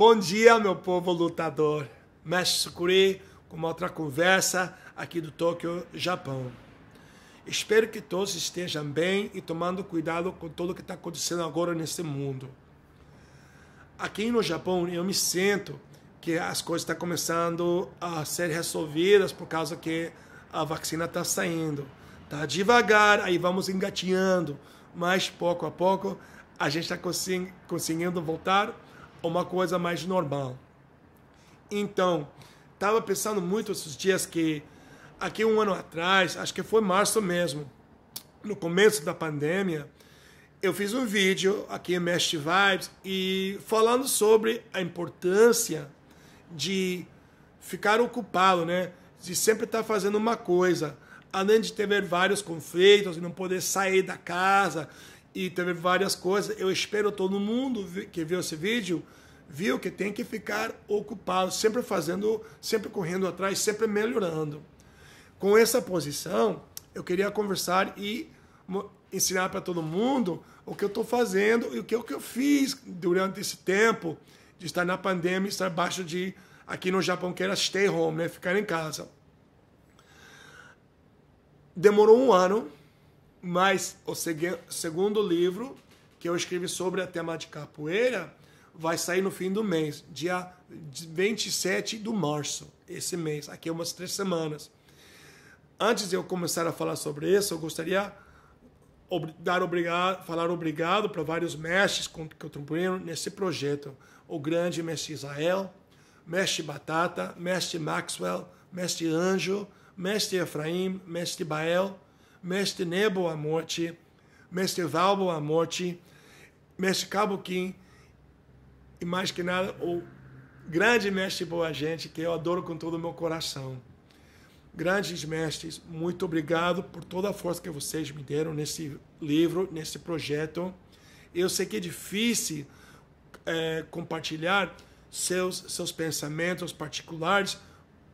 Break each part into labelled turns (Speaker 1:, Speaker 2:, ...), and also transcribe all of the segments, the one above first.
Speaker 1: Bom dia, meu povo lutador. Mestre Sukuri, com uma outra conversa aqui do Tóquio, Japão. Espero que todos estejam bem e tomando cuidado com tudo que está acontecendo agora nesse mundo. Aqui no Japão, eu me sinto que as coisas estão tá começando a ser resolvidas por causa que a vacina está saindo. Tá devagar, aí vamos engatinhando, mas pouco a pouco a gente está conseguindo voltar uma coisa mais normal. Então, estava pensando muito esses dias que, aqui um ano atrás, acho que foi março mesmo, no começo da pandemia, eu fiz um vídeo aqui em Mesh Vibes e falando sobre a importância de ficar ocupado, né? De sempre estar tá fazendo uma coisa, além de ter vários conflitos de não poder sair da casa e teve várias coisas. Eu espero todo mundo que viu esse vídeo viu que tem que ficar ocupado, sempre fazendo, sempre correndo atrás, sempre melhorando. Com essa posição, eu queria conversar e ensinar para todo mundo o que eu estou fazendo e o que, o que eu fiz durante esse tempo de estar na pandemia, estar abaixo de, aqui no Japão, que era stay home, né? ficar em casa. Demorou um ano mas o segundo livro que eu escrevi sobre a tema de capoeira vai sair no fim do mês, dia 27 de março, esse mês, aqui é umas três semanas. Antes de eu começar a falar sobre isso, eu gostaria dar obrigado, falar obrigado para vários mestres que contribuíram nesse projeto. O grande mestre Israel, mestre Batata, mestre Maxwell, mestre Anjo, mestre Efraim, mestre Bael, mestre Nebo morte, mestre Valbo morte, mestre Caboquim e mais que nada o grande mestre Boa Gente, que eu adoro com todo o meu coração. Grandes mestres, muito obrigado por toda a força que vocês me deram nesse livro, nesse projeto. Eu sei que é difícil é, compartilhar seus, seus pensamentos particulares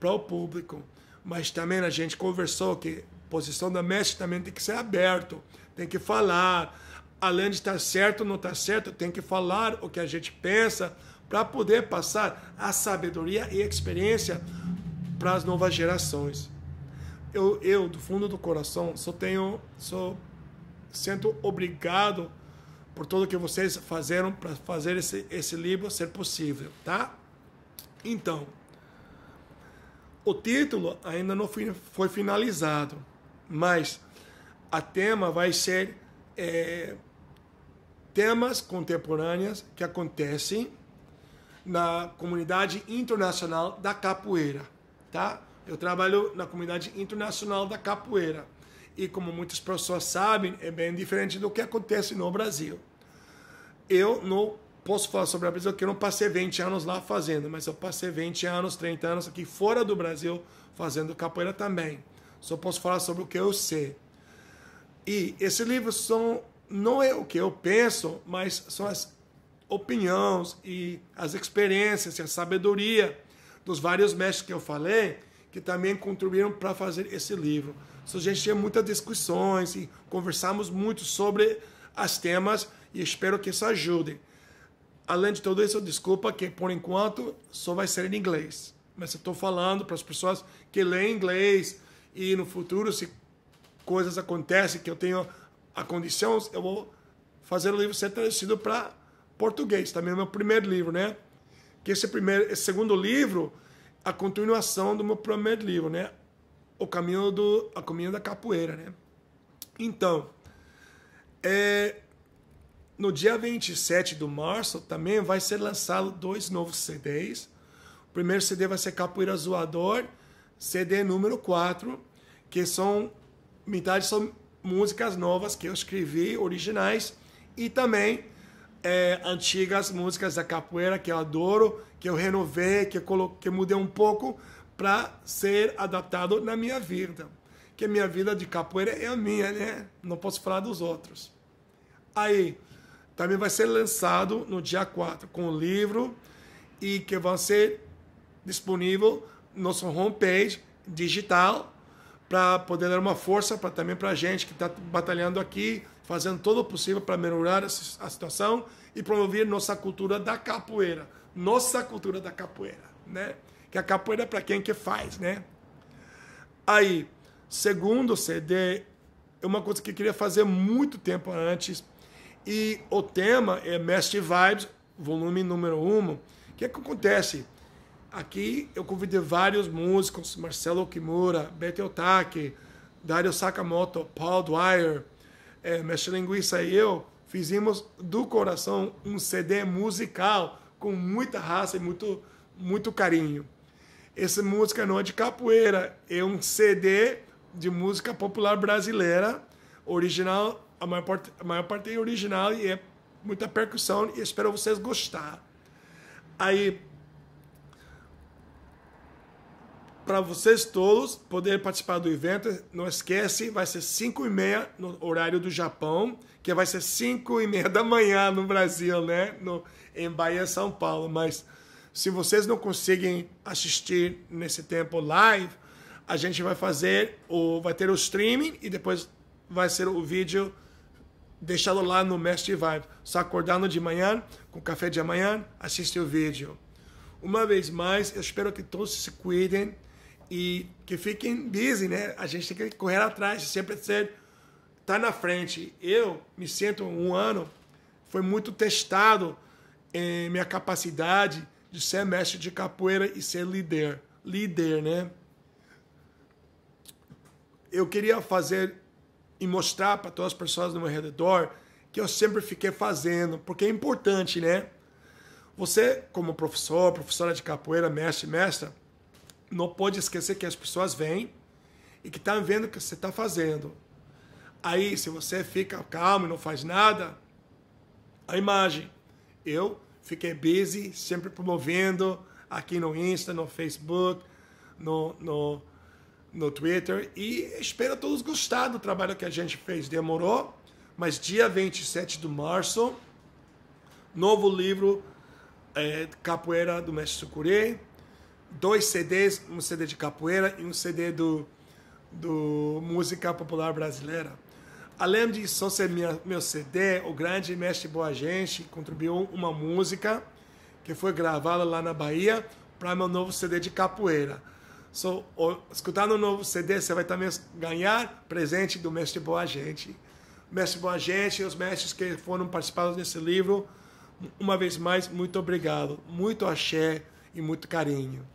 Speaker 1: para o público, mas também a gente conversou que posição da mestre também tem que ser aberto, tem que falar. Além de estar certo ou não estar tá certo, tem que falar o que a gente pensa para poder passar a sabedoria e experiência para as novas gerações. Eu, eu, do fundo do coração, só tenho, só sinto obrigado por tudo que vocês fizeram para fazer esse, esse livro ser possível, tá? Então, o título ainda não foi, foi finalizado mas a tema vai ser é, temas contemporâneos que acontecem na comunidade internacional da capoeira, tá? Eu trabalho na comunidade internacional da capoeira e como muitas pessoas sabem, é bem diferente do que acontece no Brasil. Eu não posso falar sobre o Brasil porque eu não passei 20 anos lá fazendo, mas eu passei 20 anos, 30 anos aqui fora do Brasil fazendo capoeira também. Só posso falar sobre o que eu sei. E esses livros são não é o que eu penso, mas são as opiniões e as experiências e a sabedoria dos vários mestres que eu falei que também contribuíram para fazer esse livro. Então, a gente tinha muitas discussões e conversamos muito sobre as temas e espero que isso ajude. Além de tudo isso, desculpa que por enquanto só vai ser em inglês, mas eu estou falando para as pessoas que leem inglês, e no futuro, se coisas acontecem que eu tenho a condição, eu vou fazer o livro ser traduzido para português, também é o meu primeiro livro, né? Que esse primeiro, esse segundo livro, a continuação do meu primeiro livro, né? O caminho do a caminho da capoeira, né? Então, é, no dia 27 de março também vai ser lançado dois novos CDs. O primeiro CD vai ser Capoeira Zoador, CD número 4, que são metade são músicas novas que eu escrevi, originais, e também é, antigas músicas da capoeira que eu adoro, que eu renovei, que eu coloquei, mudei um pouco para ser adaptado na minha vida. Que a minha vida de capoeira é a minha, né? Não posso falar dos outros. Aí, também vai ser lançado no dia 4 com o livro e que vai ser disponível nossa homepage digital para poder dar uma força para também para a gente que está batalhando aqui, fazendo todo o possível para melhorar a situação e promover nossa cultura da capoeira, nossa cultura da capoeira, né? Que a capoeira é para quem que faz, né? Aí, segundo CD, é uma coisa que eu queria fazer muito tempo antes e o tema é Mestre Vibes, volume número 1. Um. O que, é que acontece? Aqui eu convidei vários músicos, Marcelo Kimura, Beto Otaki, Dario Sakamoto, Paul Dwyer, é, Mestre Linguiça e eu fizemos do coração um CD musical com muita raça e muito, muito carinho. Essa música não é de capoeira, é um CD de música popular brasileira, original, a maior parte, a maior parte é original e é muita percussão e espero vocês gostar. Aí para vocês todos poderem participar do evento. Não esquece, vai ser 5 e meia no horário do Japão, que vai ser 5 e meia da manhã no Brasil, né? No, em Bahia, São Paulo. Mas se vocês não conseguem assistir nesse tempo live, a gente vai fazer o vai ter o streaming e depois vai ser o vídeo deixado lá no Mestre Vibe. Só acordando de manhã, com café de manhã, assiste o vídeo. Uma vez mais, eu espero que todos se cuidem e que fiquem busy, né? A gente tem que correr atrás, sempre ser tá na frente. Eu me sinto um ano foi muito testado em minha capacidade de ser mestre de capoeira e ser líder, líder, né? Eu queria fazer e mostrar para todas as pessoas do meu redor que eu sempre fiquei fazendo, porque é importante, né? Você como professor, professora de capoeira, mestre, mestra, não pode esquecer que as pessoas vêm e que estão tá vendo o que você está fazendo. Aí, se você fica calmo e não faz nada, a imagem. Eu fiquei busy, sempre promovendo aqui no Insta, no Facebook, no, no, no Twitter. E espero todos gostar do trabalho que a gente fez. Demorou, mas dia 27 de março, novo livro é, Capoeira do Mestre Sucurê dois CDs, um CD de capoeira e um CD do, do música popular brasileira. Além disso, minha, meu CD, o grande mestre Boa Gente, contribuiu uma música que foi gravada lá na Bahia para meu novo CD de capoeira. So, o, escutando o novo CD, você vai também ganhar presente do mestre Boa Gente. mestre Boa Gente e os mestres que foram participados nesse livro, uma vez mais, muito obrigado, muito axé e muito carinho.